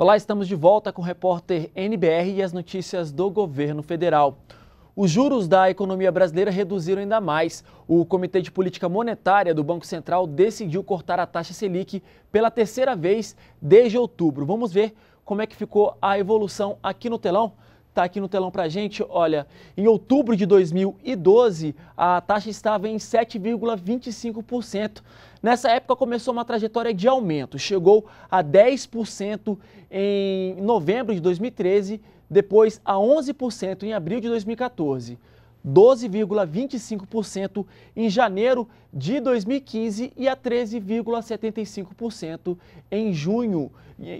Olá, estamos de volta com o repórter NBR e as notícias do governo federal. Os juros da economia brasileira reduziram ainda mais. O Comitê de Política Monetária do Banco Central decidiu cortar a taxa Selic pela terceira vez desde outubro. Vamos ver como é que ficou a evolução aqui no telão está aqui no telão para a gente, olha, em outubro de 2012, a taxa estava em 7,25%. Nessa época começou uma trajetória de aumento, chegou a 10% em novembro de 2013, depois a 11% em abril de 2014. 12,25% em janeiro de 2015 e a 13,75% em junho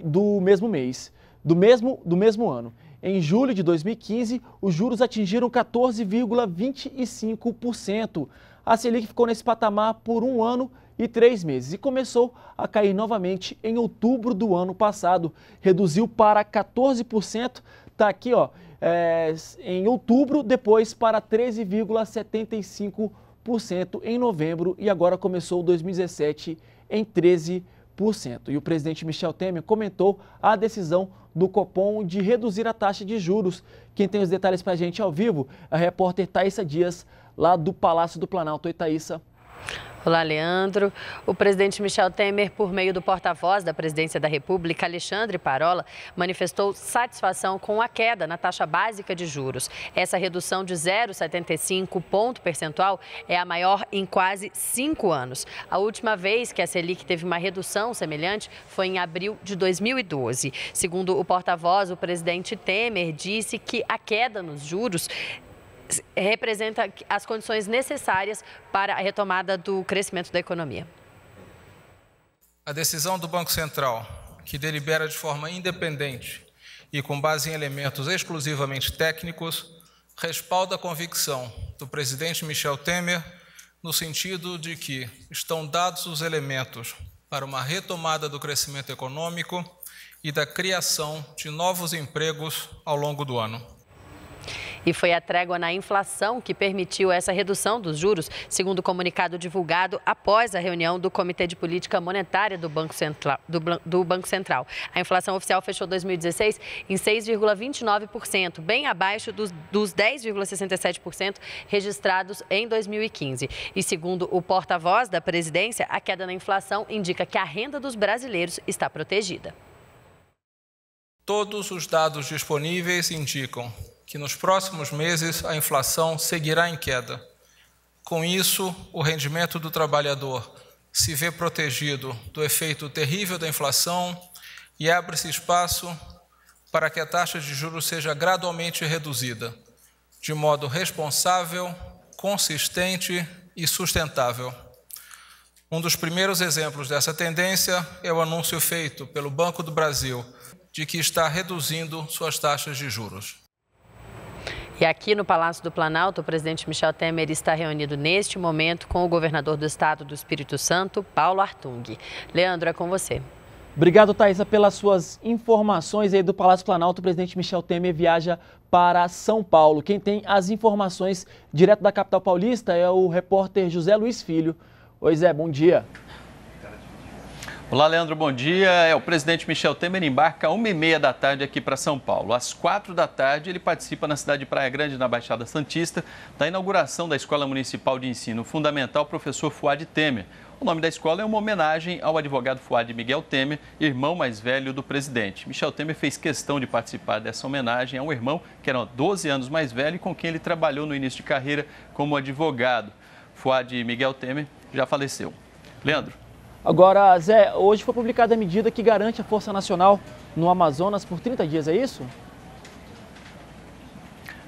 do mesmo mês, do mesmo, do mesmo ano. Em julho de 2015, os juros atingiram 14,25%. A Selic ficou nesse patamar por um ano e três meses e começou a cair novamente em outubro do ano passado. Reduziu para 14%, está aqui ó, é, em outubro, depois para 13,75% em novembro e agora começou 2017 em 13%. E o presidente Michel Temer comentou a decisão do Copom de reduzir a taxa de juros. Quem tem os detalhes para a gente ao vivo é a repórter Thaisa Dias, lá do Palácio do Planalto. Oi, Thaisa. Olá, Leandro. O presidente Michel Temer, por meio do porta-voz da Presidência da República, Alexandre Parola, manifestou satisfação com a queda na taxa básica de juros. Essa redução de 0,75 ponto percentual é a maior em quase cinco anos. A última vez que a Selic teve uma redução semelhante foi em abril de 2012. Segundo o porta-voz, o presidente Temer disse que a queda nos juros representa as condições necessárias para a retomada do crescimento da economia. A decisão do Banco Central, que delibera de forma independente e com base em elementos exclusivamente técnicos, respalda a convicção do presidente Michel Temer no sentido de que estão dados os elementos para uma retomada do crescimento econômico e da criação de novos empregos ao longo do ano. E foi a trégua na inflação que permitiu essa redução dos juros, segundo o comunicado divulgado após a reunião do Comitê de Política Monetária do Banco Central. Do, do Banco Central. A inflação oficial fechou 2016 em 6,29%, bem abaixo dos, dos 10,67% registrados em 2015. E segundo o porta-voz da presidência, a queda na inflação indica que a renda dos brasileiros está protegida. Todos os dados disponíveis indicam que nos próximos meses a inflação seguirá em queda. Com isso, o rendimento do trabalhador se vê protegido do efeito terrível da inflação e abre-se espaço para que a taxa de juros seja gradualmente reduzida, de modo responsável, consistente e sustentável. Um dos primeiros exemplos dessa tendência é o anúncio feito pelo Banco do Brasil de que está reduzindo suas taxas de juros. E aqui no Palácio do Planalto, o presidente Michel Temer está reunido neste momento com o governador do estado do Espírito Santo, Paulo Artung. Leandro, é com você. Obrigado, Thaisa, pelas suas informações aí do Palácio Planalto. O presidente Michel Temer viaja para São Paulo. Quem tem as informações direto da capital paulista é o repórter José Luiz Filho. Oi, Zé, bom dia. Olá, Leandro, bom dia. É, o presidente Michel Temer embarca às 1 h da tarde aqui para São Paulo. Às quatro da tarde, ele participa na cidade de Praia Grande, na Baixada Santista, da inauguração da Escola Municipal de Ensino Fundamental Professor Fuad Temer. O nome da escola é uma homenagem ao advogado Fuad Miguel Temer, irmão mais velho do presidente. Michel Temer fez questão de participar dessa homenagem a um irmão que era 12 anos mais velho e com quem ele trabalhou no início de carreira como advogado. Fuad Miguel Temer já faleceu. Leandro. Agora, Zé, hoje foi publicada a medida que garante a Força Nacional no Amazonas por 30 dias, é isso?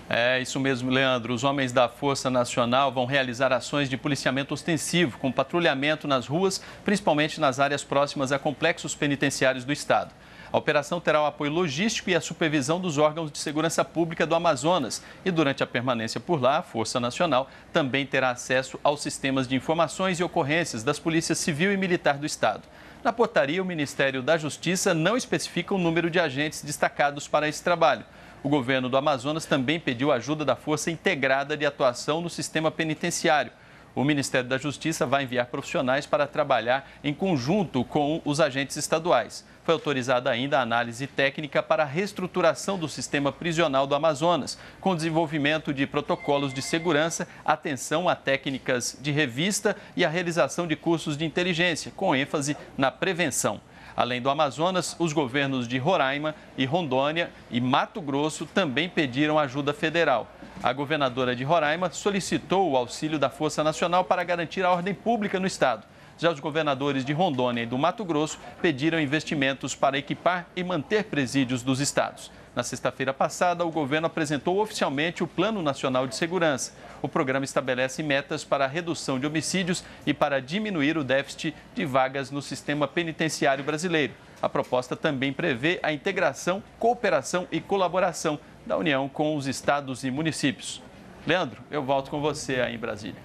É isso mesmo, Leandro. Os homens da Força Nacional vão realizar ações de policiamento ostensivo, com patrulhamento nas ruas, principalmente nas áreas próximas a complexos penitenciários do Estado. A operação terá o apoio logístico e a supervisão dos órgãos de segurança pública do Amazonas. E durante a permanência por lá, a Força Nacional também terá acesso aos sistemas de informações e ocorrências das polícias civil e militar do Estado. Na portaria, o Ministério da Justiça não especifica o número de agentes destacados para esse trabalho. O governo do Amazonas também pediu ajuda da Força Integrada de Atuação no Sistema Penitenciário o Ministério da Justiça vai enviar profissionais para trabalhar em conjunto com os agentes estaduais. Foi autorizada ainda a análise técnica para a reestruturação do sistema prisional do Amazonas, com desenvolvimento de protocolos de segurança, atenção a técnicas de revista e a realização de cursos de inteligência, com ênfase na prevenção. Além do Amazonas, os governos de Roraima e Rondônia e Mato Grosso também pediram ajuda federal. A governadora de Roraima solicitou o auxílio da Força Nacional para garantir a ordem pública no estado. Já os governadores de Rondônia e do Mato Grosso pediram investimentos para equipar e manter presídios dos estados. Na sexta-feira passada, o governo apresentou oficialmente o Plano Nacional de Segurança. O programa estabelece metas para a redução de homicídios e para diminuir o déficit de vagas no sistema penitenciário brasileiro. A proposta também prevê a integração, cooperação e colaboração da União com os estados e municípios. Leandro, eu volto com você aí em Brasília.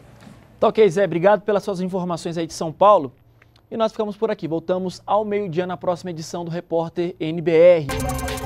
Tá ok, Zé. Obrigado pelas suas informações aí de São Paulo. E nós ficamos por aqui. Voltamos ao meio-dia na próxima edição do Repórter NBR.